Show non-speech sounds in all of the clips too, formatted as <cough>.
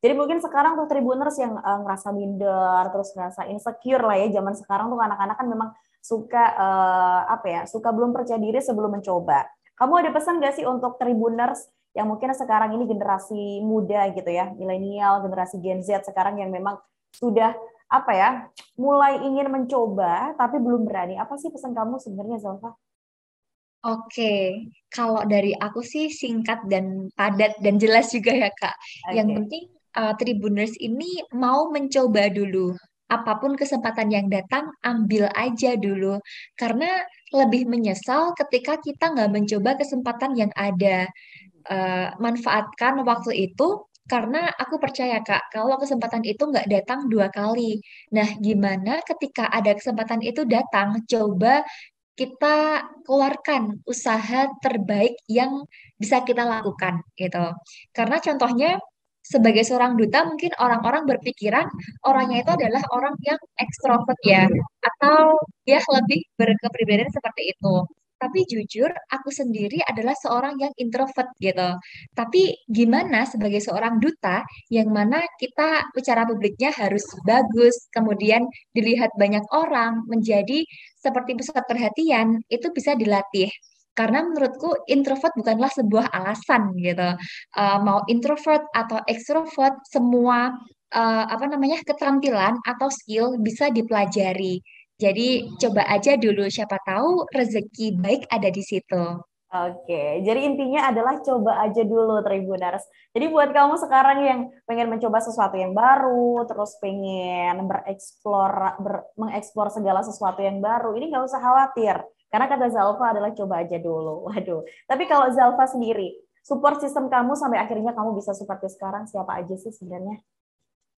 Jadi mungkin sekarang tuh tribuners yang uh, ngerasa minder, terus ngerasa insecure lah ya zaman sekarang tuh anak-anak kan memang suka uh, apa ya, suka belum percaya diri sebelum mencoba. Kamu ada pesan gak sih untuk tribuners yang mungkin sekarang ini generasi muda gitu ya, milenial, generasi Gen Z sekarang yang memang sudah apa ya, mulai ingin mencoba tapi belum berani. Apa sih pesan kamu sebenarnya Zalfa? Oke, okay. kalau dari aku sih singkat dan padat dan jelas juga ya kak. Okay. Yang penting uh, Tribuners ini mau mencoba dulu apapun kesempatan yang datang, ambil aja dulu. Karena lebih menyesal ketika kita nggak mencoba kesempatan yang ada. Uh, manfaatkan waktu itu karena aku percaya kak, kalau kesempatan itu nggak datang dua kali. Nah, gimana ketika ada kesempatan itu datang, coba kita keluarkan usaha terbaik yang bisa kita lakukan gitu. Karena contohnya sebagai seorang duta mungkin orang-orang berpikiran orangnya itu adalah orang yang ekstrovert ya atau ya lebih berkepribadian seperti itu tapi jujur aku sendiri adalah seorang yang introvert gitu. Tapi gimana sebagai seorang duta yang mana kita bicara publiknya harus bagus, kemudian dilihat banyak orang, menjadi seperti pusat perhatian, itu bisa dilatih karena menurutku introvert bukanlah sebuah alasan gitu uh, mau introvert atau extrovert semua uh, apa namanya keterampilan atau skill bisa dipelajari jadi coba aja dulu siapa tahu rezeki baik ada di situ. Oke, jadi intinya adalah coba aja dulu Tribuners. Jadi buat kamu sekarang yang pengen mencoba sesuatu yang baru, terus pengen bereksplor, ber, mengeksplor segala sesuatu yang baru, ini nggak usah khawatir. Karena kata Zalfa adalah coba aja dulu. <laughs> Waduh. Tapi kalau Zalfa sendiri, support sistem kamu sampai akhirnya kamu bisa seperti sekarang siapa aja sih sebenarnya?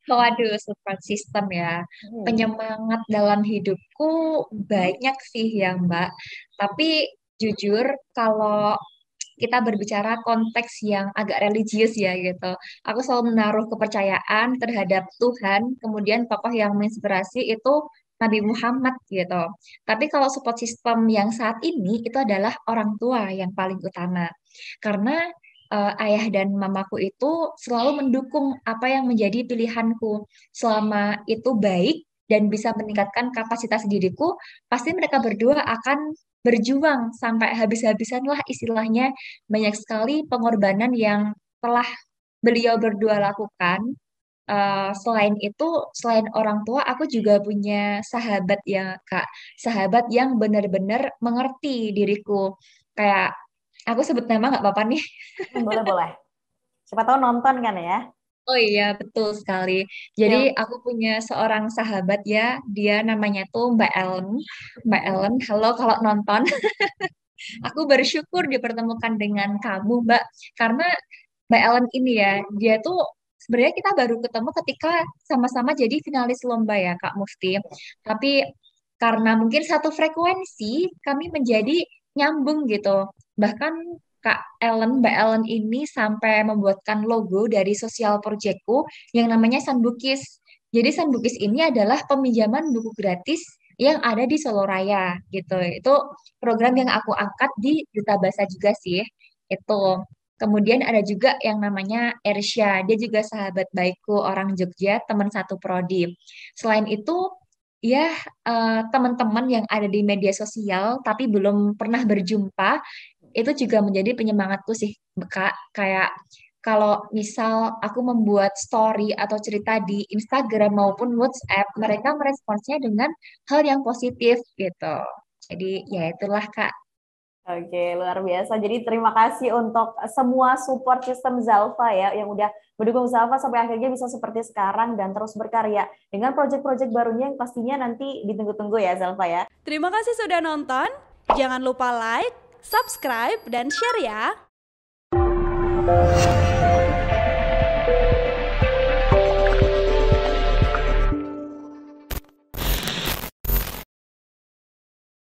Waduh, support system ya. Hmm. Penyemangat dalam hidupku banyak sih ya Mbak. Tapi jujur kalau kita berbicara konteks yang agak religius ya gitu. Aku selalu menaruh kepercayaan terhadap Tuhan, kemudian tokoh yang menginspirasi itu Nabi Muhammad gitu. Tapi kalau support system yang saat ini itu adalah orang tua yang paling utama. Karena uh, ayah dan mamaku itu selalu mendukung apa yang menjadi pilihanku selama itu baik dan bisa meningkatkan kapasitas diriku, pasti mereka berdua akan berjuang sampai habis-habisan lah istilahnya banyak sekali pengorbanan yang telah beliau berdua lakukan Eh, selain itu, selain orang tua, aku juga punya sahabat ya, Kak. Sahabat yang benar-benar mengerti diriku. Kayak, aku sebut nama nggak apa-apa nih? Boleh-boleh. Hmm, Siapa tahu nonton kan ya? Oh iya, betul sekali. Jadi ya. aku punya seorang sahabat ya, dia namanya tuh Mbak Ellen. Mbak Ellen, halo kalau nonton. <laughs> aku bersyukur dipertemukan dengan kamu, Mbak. Karena Mbak Ellen ini ya, dia tuh sebenarnya kita baru ketemu ketika sama-sama jadi finalis lomba ya Kak Mufti. Tapi karena mungkin satu frekuensi kami menjadi nyambung gitu. Bahkan Kak Ellen, Mbak Ellen ini sampai membuatkan logo dari sosial projectku yang namanya Sanbukis. Jadi Sanbukis ini adalah peminjaman buku gratis yang ada di Solo Raya gitu. Itu program yang aku angkat di Duta Bahasa juga sih. Itu Kemudian ada juga yang namanya Ersya, dia juga sahabat baikku orang Jogja, teman satu prodi. Selain itu, ya eh, teman-teman yang ada di media sosial tapi belum pernah berjumpa, itu juga menjadi penyemangatku sih, Kak. Kayak kalau misal aku membuat story atau cerita di Instagram maupun WhatsApp, mereka meresponsnya dengan hal yang positif gitu. Jadi ya itulah Kak Oke, luar biasa. Jadi terima kasih untuk semua support sistem Zalfa ya yang udah mendukung Zalfa sampai akhirnya bisa seperti sekarang dan terus berkarya dengan proyek-proyek barunya yang pastinya nanti ditunggu-tunggu ya Zalfa ya. Terima kasih sudah nonton. Jangan lupa like, subscribe, dan share ya.